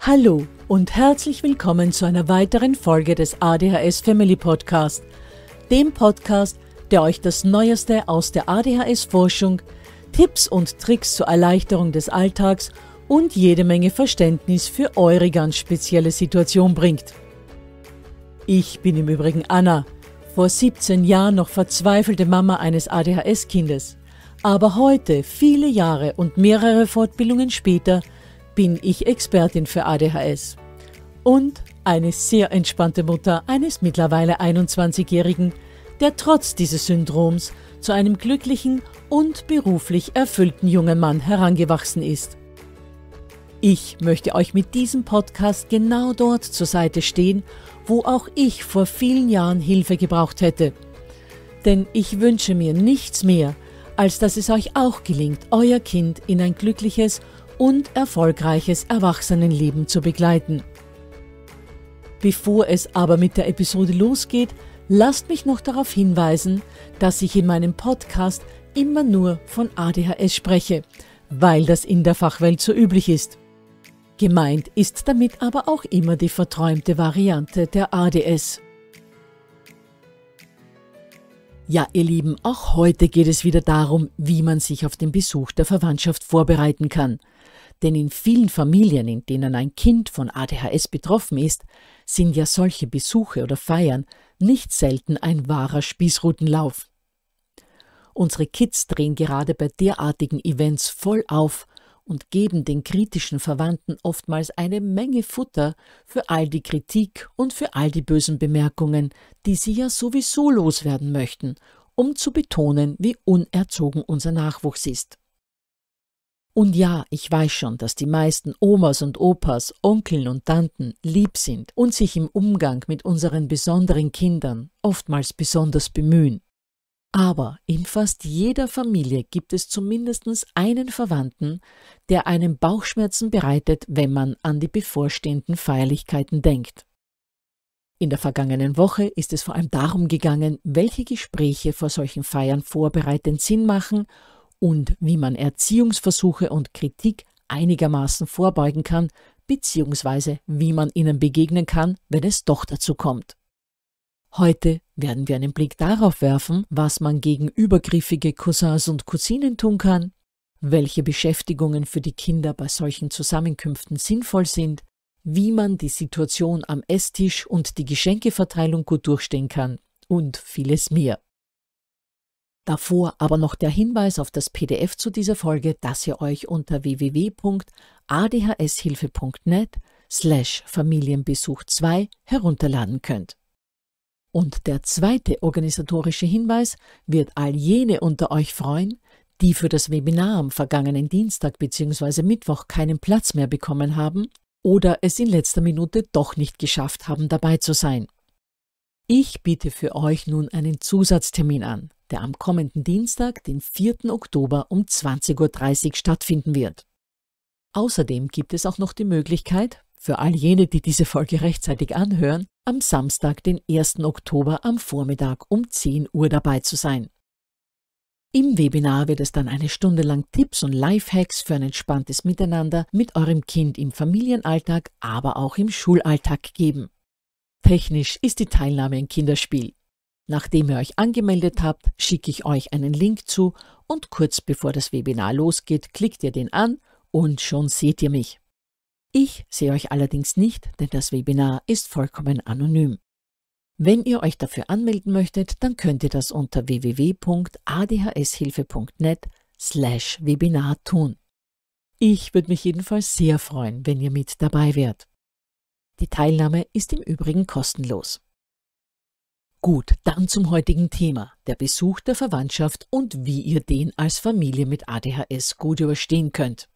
Hallo und herzlich willkommen zu einer weiteren Folge des ADHS Family Podcast, dem Podcast, der euch das Neueste aus der ADHS-Forschung, Tipps und Tricks zur Erleichterung des Alltags und jede Menge Verständnis für eure ganz spezielle Situation bringt. Ich bin im Übrigen Anna, vor 17 Jahren noch verzweifelte Mama eines ADHS-Kindes. Aber heute, viele Jahre und mehrere Fortbildungen später, bin ich Expertin für ADHS. Und eine sehr entspannte Mutter eines mittlerweile 21-Jährigen, der trotz dieses Syndroms zu einem glücklichen und beruflich erfüllten jungen Mann herangewachsen ist. Ich möchte euch mit diesem Podcast genau dort zur Seite stehen, wo auch ich vor vielen Jahren Hilfe gebraucht hätte. Denn ich wünsche mir nichts mehr, als dass es euch auch gelingt, euer Kind in ein glückliches und erfolgreiches Erwachsenenleben zu begleiten. Bevor es aber mit der Episode losgeht, lasst mich noch darauf hinweisen, dass ich in meinem Podcast immer nur von ADHS spreche, weil das in der Fachwelt so üblich ist. Gemeint ist damit aber auch immer die verträumte Variante der ADS. Ja, ihr Lieben, auch heute geht es wieder darum, wie man sich auf den Besuch der Verwandtschaft vorbereiten kann. Denn in vielen Familien, in denen ein Kind von ADHS betroffen ist, sind ja solche Besuche oder Feiern nicht selten ein wahrer Spießrutenlauf. Unsere Kids drehen gerade bei derartigen Events voll auf und geben den kritischen Verwandten oftmals eine Menge Futter für all die Kritik und für all die bösen Bemerkungen, die sie ja sowieso loswerden möchten, um zu betonen, wie unerzogen unser Nachwuchs ist. Und ja, ich weiß schon, dass die meisten Omas und Opas, Onkeln und Tanten lieb sind und sich im Umgang mit unseren besonderen Kindern oftmals besonders bemühen. Aber in fast jeder Familie gibt es zumindest einen Verwandten, der einem Bauchschmerzen bereitet, wenn man an die bevorstehenden Feierlichkeiten denkt. In der vergangenen Woche ist es vor allem darum gegangen, welche Gespräche vor solchen Feiern vorbereitend Sinn machen und wie man Erziehungsversuche und Kritik einigermaßen vorbeugen kann, beziehungsweise wie man ihnen begegnen kann, wenn es doch dazu kommt. Heute werden wir einen Blick darauf werfen, was man gegen übergriffige Cousins und Cousinen tun kann, welche Beschäftigungen für die Kinder bei solchen Zusammenkünften sinnvoll sind, wie man die Situation am Esstisch und die Geschenkeverteilung gut durchstehen kann und vieles mehr. Davor aber noch der Hinweis auf das PDF zu dieser Folge, das ihr euch unter www.adhshilfe.net slash Familienbesuch 2 herunterladen könnt. Und der zweite organisatorische Hinweis wird all jene unter euch freuen, die für das Webinar am vergangenen Dienstag bzw. Mittwoch keinen Platz mehr bekommen haben oder es in letzter Minute doch nicht geschafft haben, dabei zu sein. Ich biete für euch nun einen Zusatztermin an, der am kommenden Dienstag, den 4. Oktober um 20.30 Uhr stattfinden wird. Außerdem gibt es auch noch die Möglichkeit, für all jene, die diese Folge rechtzeitig anhören, am Samstag, den 1. Oktober am Vormittag um 10 Uhr dabei zu sein. Im Webinar wird es dann eine Stunde lang Tipps und Lifehacks für ein entspanntes Miteinander mit eurem Kind im Familienalltag, aber auch im Schulalltag geben. Technisch ist die Teilnahme ein Kinderspiel. Nachdem ihr euch angemeldet habt, schicke ich euch einen Link zu und kurz bevor das Webinar losgeht, klickt ihr den an und schon seht ihr mich. Ich sehe euch allerdings nicht, denn das Webinar ist vollkommen anonym. Wenn ihr euch dafür anmelden möchtet, dann könnt ihr das unter www.adhshilfe.net slash Webinar tun. Ich würde mich jedenfalls sehr freuen, wenn ihr mit dabei wärt. Die Teilnahme ist im Übrigen kostenlos. Gut, dann zum heutigen Thema, der Besuch der Verwandtschaft und wie ihr den als Familie mit ADHS gut überstehen könnt.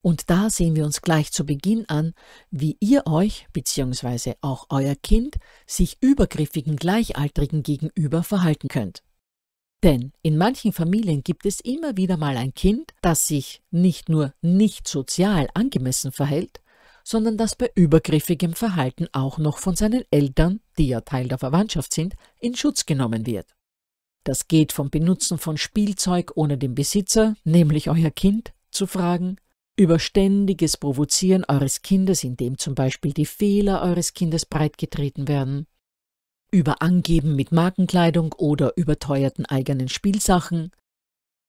Und da sehen wir uns gleich zu Beginn an, wie ihr euch bzw. auch euer Kind sich übergriffigen Gleichaltrigen gegenüber verhalten könnt. Denn in manchen Familien gibt es immer wieder mal ein Kind, das sich nicht nur nicht sozial angemessen verhält, sondern das bei übergriffigem Verhalten auch noch von seinen Eltern, die ja Teil der Verwandtschaft sind, in Schutz genommen wird. Das geht vom Benutzen von Spielzeug ohne den Besitzer, nämlich euer Kind, zu fragen, über ständiges Provozieren eures Kindes, indem zum Beispiel die Fehler eures Kindes breitgetreten werden, über Angeben mit Markenkleidung oder überteuerten eigenen Spielsachen,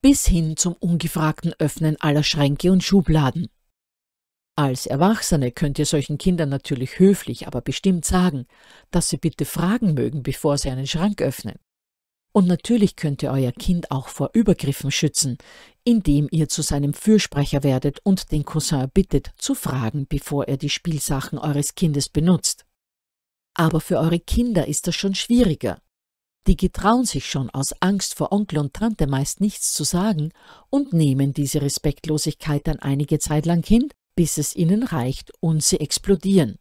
bis hin zum ungefragten Öffnen aller Schränke und Schubladen. Als Erwachsene könnt ihr solchen Kindern natürlich höflich, aber bestimmt sagen, dass sie bitte fragen mögen, bevor sie einen Schrank öffnen. Und natürlich könnt ihr euer Kind auch vor Übergriffen schützen, indem ihr zu seinem Fürsprecher werdet und den Cousin bittet, zu fragen, bevor er die Spielsachen eures Kindes benutzt. Aber für eure Kinder ist das schon schwieriger. Die getrauen sich schon aus Angst vor Onkel und Tante meist nichts zu sagen und nehmen diese Respektlosigkeit dann einige Zeit lang hin, bis es ihnen reicht und sie explodieren.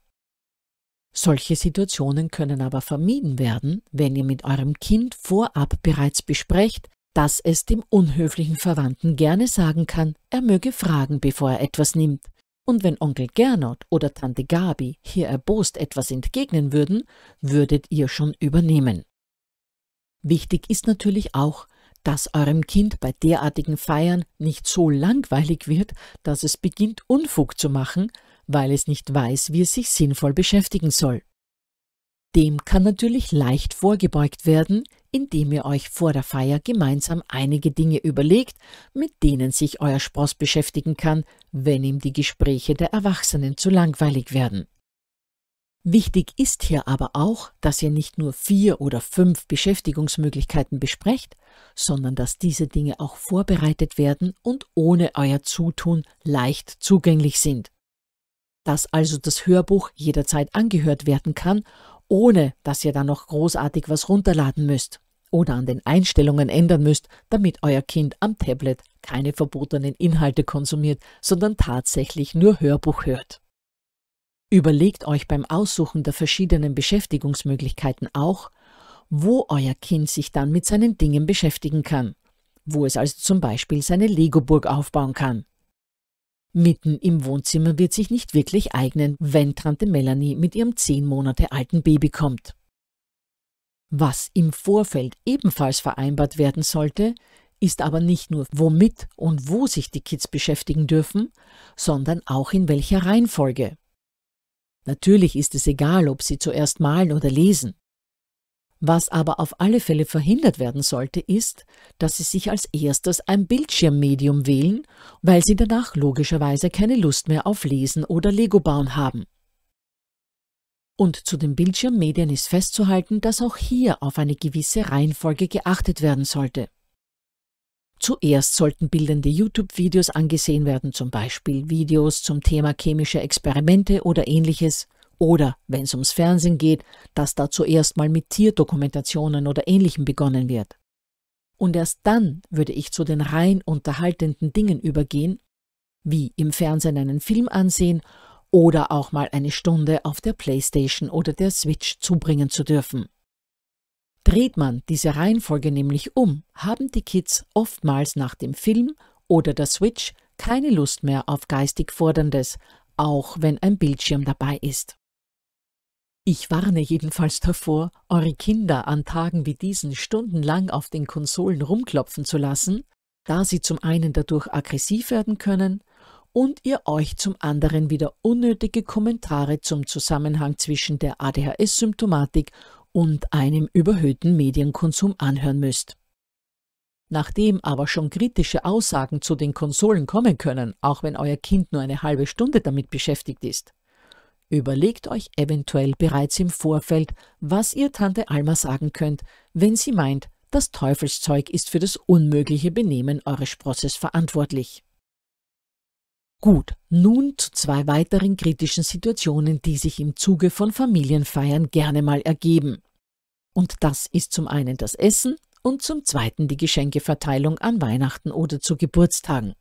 Solche Situationen können aber vermieden werden, wenn ihr mit eurem Kind vorab bereits besprecht, dass es dem unhöflichen Verwandten gerne sagen kann, er möge fragen, bevor er etwas nimmt. Und wenn Onkel Gernot oder Tante Gabi hier erbost etwas entgegnen würden, würdet ihr schon übernehmen. Wichtig ist natürlich auch, dass eurem Kind bei derartigen Feiern nicht so langweilig wird, dass es beginnt, Unfug zu machen, weil es nicht weiß, wie es sich sinnvoll beschäftigen soll. Dem kann natürlich leicht vorgebeugt werden, indem ihr euch vor der Feier gemeinsam einige Dinge überlegt, mit denen sich euer Spross beschäftigen kann, wenn ihm die Gespräche der Erwachsenen zu langweilig werden. Wichtig ist hier aber auch, dass ihr nicht nur vier oder fünf Beschäftigungsmöglichkeiten besprecht, sondern dass diese Dinge auch vorbereitet werden und ohne euer Zutun leicht zugänglich sind dass also das Hörbuch jederzeit angehört werden kann, ohne dass ihr dann noch großartig was runterladen müsst oder an den Einstellungen ändern müsst, damit euer Kind am Tablet keine verbotenen Inhalte konsumiert, sondern tatsächlich nur Hörbuch hört. Überlegt euch beim Aussuchen der verschiedenen Beschäftigungsmöglichkeiten auch, wo euer Kind sich dann mit seinen Dingen beschäftigen kann, wo es also zum Beispiel seine Lego-Burg aufbauen kann Mitten im Wohnzimmer wird sich nicht wirklich eignen, wenn Tante Melanie mit ihrem zehn Monate alten Baby kommt. Was im Vorfeld ebenfalls vereinbart werden sollte, ist aber nicht nur, womit und wo sich die Kids beschäftigen dürfen, sondern auch in welcher Reihenfolge. Natürlich ist es egal, ob sie zuerst malen oder lesen. Was aber auf alle Fälle verhindert werden sollte, ist, dass Sie sich als erstes ein Bildschirmmedium wählen, weil Sie danach logischerweise keine Lust mehr auf Lesen oder Lego bauen haben. Und zu den Bildschirmmedien ist festzuhalten, dass auch hier auf eine gewisse Reihenfolge geachtet werden sollte. Zuerst sollten bildende YouTube-Videos angesehen werden, zum Beispiel Videos zum Thema chemische Experimente oder ähnliches, oder, wenn es ums Fernsehen geht, dass da zuerst mal mit Tierdokumentationen oder ähnlichem begonnen wird. Und erst dann würde ich zu den rein unterhaltenden Dingen übergehen, wie im Fernsehen einen Film ansehen oder auch mal eine Stunde auf der Playstation oder der Switch zubringen zu dürfen. Dreht man diese Reihenfolge nämlich um, haben die Kids oftmals nach dem Film oder der Switch keine Lust mehr auf geistig Forderndes, auch wenn ein Bildschirm dabei ist. Ich warne jedenfalls davor, eure Kinder an Tagen wie diesen stundenlang auf den Konsolen rumklopfen zu lassen, da sie zum einen dadurch aggressiv werden können und ihr euch zum anderen wieder unnötige Kommentare zum Zusammenhang zwischen der ADHS-Symptomatik und einem überhöhten Medienkonsum anhören müsst. Nachdem aber schon kritische Aussagen zu den Konsolen kommen können, auch wenn euer Kind nur eine halbe Stunde damit beschäftigt ist, Überlegt euch eventuell bereits im Vorfeld, was ihr Tante Alma sagen könnt, wenn sie meint, das Teufelszeug ist für das unmögliche Benehmen eures Sprosses verantwortlich. Gut, nun zu zwei weiteren kritischen Situationen, die sich im Zuge von Familienfeiern gerne mal ergeben. Und das ist zum einen das Essen und zum zweiten die Geschenkeverteilung an Weihnachten oder zu Geburtstagen.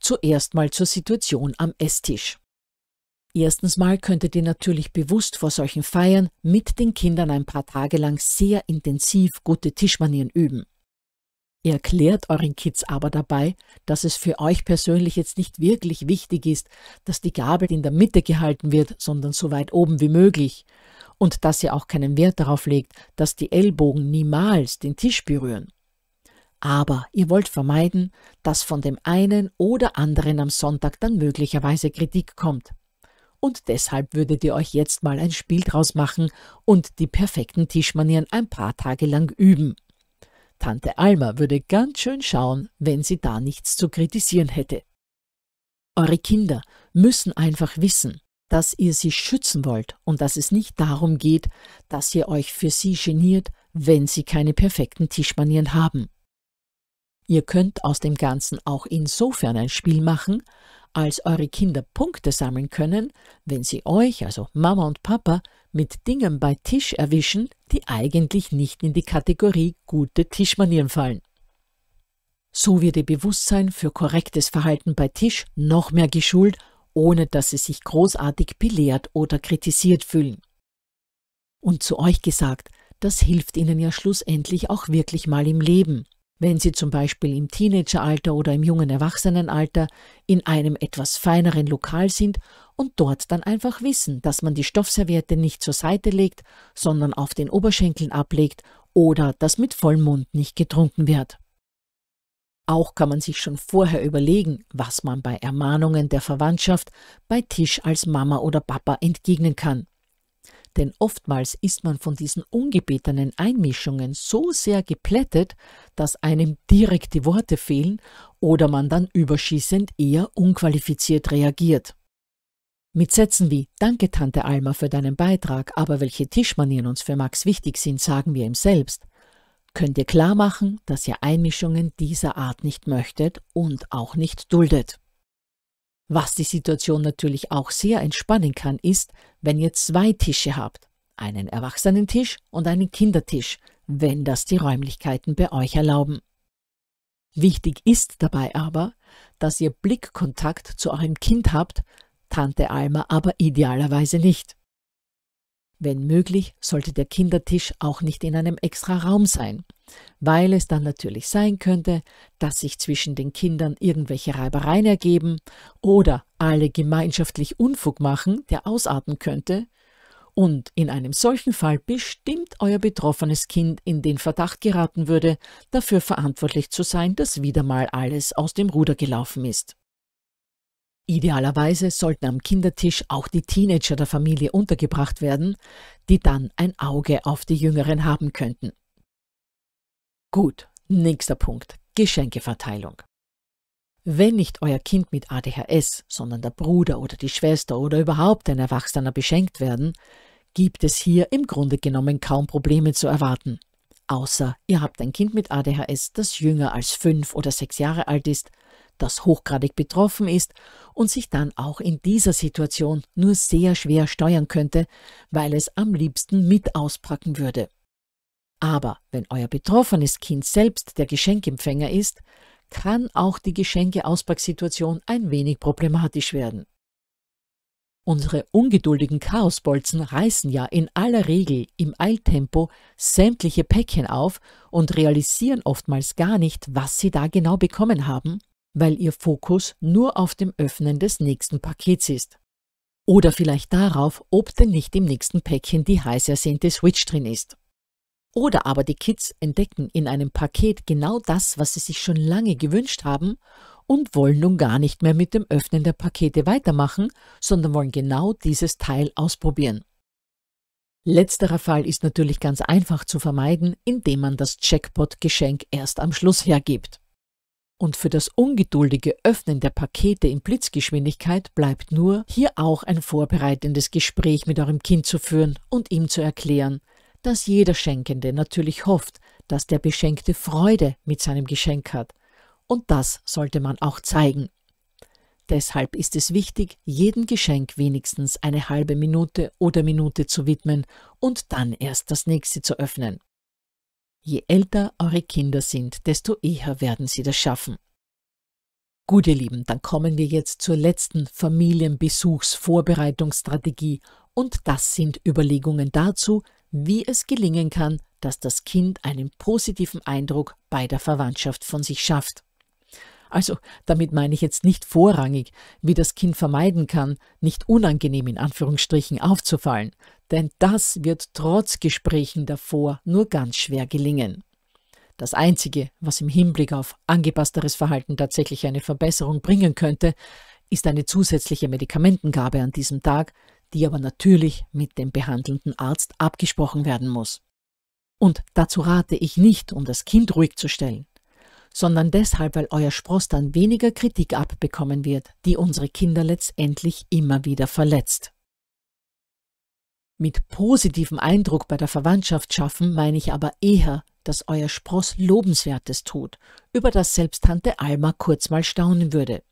Zuerst mal zur Situation am Esstisch. Erstens mal könntet ihr natürlich bewusst vor solchen Feiern mit den Kindern ein paar Tage lang sehr intensiv gute Tischmanieren üben. erklärt euren Kids aber dabei, dass es für euch persönlich jetzt nicht wirklich wichtig ist, dass die Gabel in der Mitte gehalten wird, sondern so weit oben wie möglich. Und dass ihr auch keinen Wert darauf legt, dass die Ellbogen niemals den Tisch berühren. Aber ihr wollt vermeiden, dass von dem einen oder anderen am Sonntag dann möglicherweise Kritik kommt und deshalb würdet ihr euch jetzt mal ein Spiel draus machen und die perfekten Tischmanieren ein paar Tage lang üben. Tante Alma würde ganz schön schauen, wenn sie da nichts zu kritisieren hätte. Eure Kinder müssen einfach wissen, dass ihr sie schützen wollt und dass es nicht darum geht, dass ihr euch für sie geniert, wenn sie keine perfekten Tischmanieren haben. Ihr könnt aus dem Ganzen auch insofern ein Spiel machen, als eure Kinder Punkte sammeln können, wenn sie euch, also Mama und Papa, mit Dingen bei Tisch erwischen, die eigentlich nicht in die Kategorie gute Tischmanieren fallen. So wird ihr Bewusstsein für korrektes Verhalten bei Tisch noch mehr geschult, ohne dass sie sich großartig belehrt oder kritisiert fühlen. Und zu euch gesagt, das hilft ihnen ja schlussendlich auch wirklich mal im Leben. Wenn sie zum Beispiel im Teenageralter oder im jungen Erwachsenenalter in einem etwas feineren Lokal sind und dort dann einfach wissen, dass man die Stoffserviette nicht zur Seite legt, sondern auf den Oberschenkeln ablegt oder dass mit Vollmond nicht getrunken wird. Auch kann man sich schon vorher überlegen, was man bei Ermahnungen der Verwandtschaft bei Tisch als Mama oder Papa entgegnen kann. Denn oftmals ist man von diesen ungebetenen Einmischungen so sehr geplättet, dass einem direkt die Worte fehlen oder man dann überschießend eher unqualifiziert reagiert. Mit Sätzen wie Danke, Tante Alma, für deinen Beitrag, aber welche Tischmanieren uns für Max wichtig sind, sagen wir ihm selbst, könnt ihr klar machen, dass ihr Einmischungen dieser Art nicht möchtet und auch nicht duldet. Was die Situation natürlich auch sehr entspannen kann, ist, wenn ihr zwei Tische habt, einen Erwachsenentisch und einen Kindertisch, wenn das die Räumlichkeiten bei euch erlauben. Wichtig ist dabei aber, dass ihr Blickkontakt zu eurem Kind habt, Tante Alma aber idealerweise nicht. Wenn möglich, sollte der Kindertisch auch nicht in einem extra Raum sein, weil es dann natürlich sein könnte, dass sich zwischen den Kindern irgendwelche Reibereien ergeben oder alle gemeinschaftlich Unfug machen, der ausarten könnte, und in einem solchen Fall bestimmt euer betroffenes Kind in den Verdacht geraten würde, dafür verantwortlich zu sein, dass wieder mal alles aus dem Ruder gelaufen ist. Idealerweise sollten am Kindertisch auch die Teenager der Familie untergebracht werden, die dann ein Auge auf die Jüngeren haben könnten. Gut, nächster Punkt. Geschenkeverteilung. Wenn nicht euer Kind mit ADHS, sondern der Bruder oder die Schwester oder überhaupt ein Erwachsener beschenkt werden, gibt es hier im Grunde genommen kaum Probleme zu erwarten. Außer ihr habt ein Kind mit ADHS, das jünger als fünf oder sechs Jahre alt ist das hochgradig betroffen ist und sich dann auch in dieser Situation nur sehr schwer steuern könnte, weil es am liebsten mit auspacken würde. Aber wenn euer betroffenes Kind selbst der Geschenkempfänger ist, kann auch die Geschenke-Auspacksituation ein wenig problematisch werden. Unsere ungeduldigen Chaosbolzen reißen ja in aller Regel im Eiltempo sämtliche Päckchen auf und realisieren oftmals gar nicht, was sie da genau bekommen haben weil Ihr Fokus nur auf dem Öffnen des nächsten Pakets ist. Oder vielleicht darauf, ob denn nicht im nächsten Päckchen die heiß ersehnte Switch drin ist. Oder aber die Kids entdecken in einem Paket genau das, was sie sich schon lange gewünscht haben und wollen nun gar nicht mehr mit dem Öffnen der Pakete weitermachen, sondern wollen genau dieses Teil ausprobieren. Letzterer Fall ist natürlich ganz einfach zu vermeiden, indem man das Jackpot-Geschenk erst am Schluss hergibt. Und für das ungeduldige Öffnen der Pakete in Blitzgeschwindigkeit bleibt nur, hier auch ein vorbereitendes Gespräch mit eurem Kind zu führen und ihm zu erklären, dass jeder Schenkende natürlich hofft, dass der Beschenkte Freude mit seinem Geschenk hat. Und das sollte man auch zeigen. Deshalb ist es wichtig, jedem Geschenk wenigstens eine halbe Minute oder Minute zu widmen und dann erst das nächste zu öffnen. Je älter eure Kinder sind, desto eher werden sie das schaffen. Gut, ihr Lieben, dann kommen wir jetzt zur letzten Familienbesuchsvorbereitungsstrategie und das sind Überlegungen dazu, wie es gelingen kann, dass das Kind einen positiven Eindruck bei der Verwandtschaft von sich schafft. Also, damit meine ich jetzt nicht vorrangig, wie das Kind vermeiden kann, nicht unangenehm in Anführungsstrichen aufzufallen, denn das wird trotz Gesprächen davor nur ganz schwer gelingen. Das Einzige, was im Hinblick auf angepassteres Verhalten tatsächlich eine Verbesserung bringen könnte, ist eine zusätzliche Medikamentengabe an diesem Tag, die aber natürlich mit dem behandelnden Arzt abgesprochen werden muss. Und dazu rate ich nicht, um das Kind ruhig zu stellen, sondern deshalb, weil euer Spross dann weniger Kritik abbekommen wird, die unsere Kinder letztendlich immer wieder verletzt. Mit positivem Eindruck bei der Verwandtschaft schaffen meine ich aber eher, dass euer Spross Lobenswertes tut, über das selbst Tante Alma kurz mal staunen würde.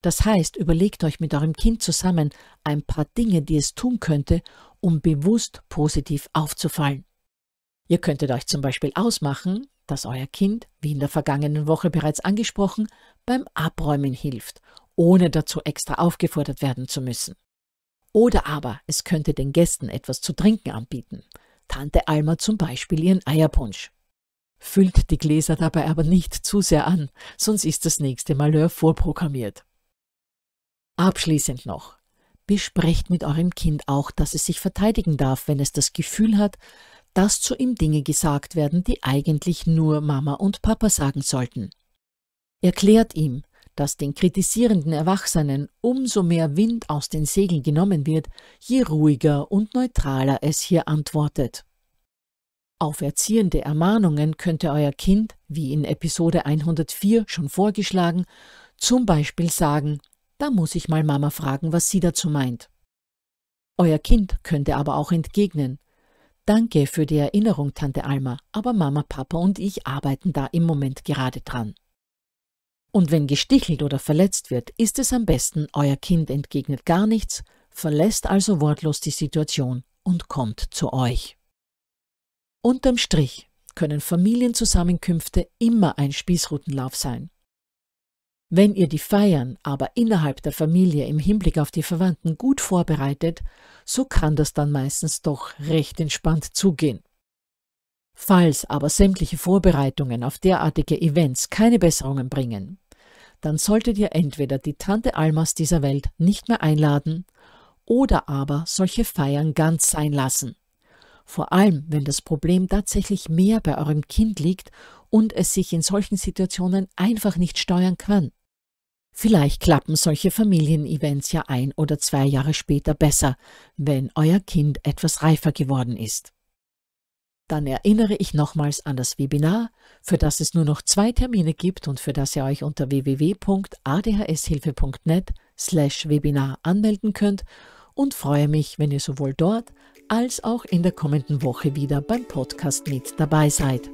Das heißt, überlegt euch mit eurem Kind zusammen ein paar Dinge, die es tun könnte, um bewusst positiv aufzufallen. Ihr könntet euch zum Beispiel ausmachen, dass euer Kind, wie in der vergangenen Woche bereits angesprochen, beim Abräumen hilft, ohne dazu extra aufgefordert werden zu müssen. Oder aber es könnte den Gästen etwas zu trinken anbieten. Tante Alma zum Beispiel ihren Eierpunsch. Füllt die Gläser dabei aber nicht zu sehr an, sonst ist das nächste Malheur vorprogrammiert. Abschließend noch. Besprecht mit eurem Kind auch, dass es sich verteidigen darf, wenn es das Gefühl hat, dass zu ihm Dinge gesagt werden, die eigentlich nur Mama und Papa sagen sollten. Erklärt ihm, dass den kritisierenden Erwachsenen umso mehr Wind aus den Segeln genommen wird, je ruhiger und neutraler es hier antwortet. Auf erziehende Ermahnungen könnte euer Kind, wie in Episode 104 schon vorgeschlagen, zum Beispiel sagen, da muss ich mal Mama fragen, was sie dazu meint. Euer Kind könnte aber auch entgegnen, Danke für die Erinnerung, Tante Alma, aber Mama, Papa und ich arbeiten da im Moment gerade dran. Und wenn gestichelt oder verletzt wird, ist es am besten, euer Kind entgegnet gar nichts, verlässt also wortlos die Situation und kommt zu euch. Unterm Strich können Familienzusammenkünfte immer ein Spießrutenlauf sein. Wenn ihr die Feiern aber innerhalb der Familie im Hinblick auf die Verwandten gut vorbereitet, so kann das dann meistens doch recht entspannt zugehen. Falls aber sämtliche Vorbereitungen auf derartige Events keine Besserungen bringen, dann solltet ihr entweder die Tante Almas dieser Welt nicht mehr einladen oder aber solche Feiern ganz sein lassen. Vor allem, wenn das Problem tatsächlich mehr bei eurem Kind liegt und es sich in solchen Situationen einfach nicht steuern kann. Vielleicht klappen solche Familienevents ja ein oder zwei Jahre später besser, wenn euer Kind etwas reifer geworden ist dann erinnere ich nochmals an das Webinar, für das es nur noch zwei Termine gibt und für das ihr euch unter www.adhshilfe.net slash Webinar anmelden könnt und freue mich, wenn ihr sowohl dort als auch in der kommenden Woche wieder beim Podcast mit dabei seid.